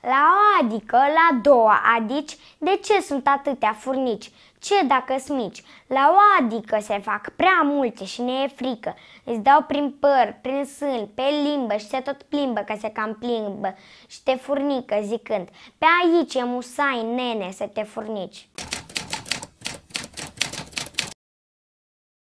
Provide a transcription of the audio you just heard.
La o adică la două adici, de ce sunt atâtea furnici? Ce dacă smici? La o adică se fac prea multe și ne e frică. Îți dau prin păr, prin sân, pe limbă și se tot plimbă că se cam plimbă și te furnică zicând Pe aici e musai, nene, să te furnici.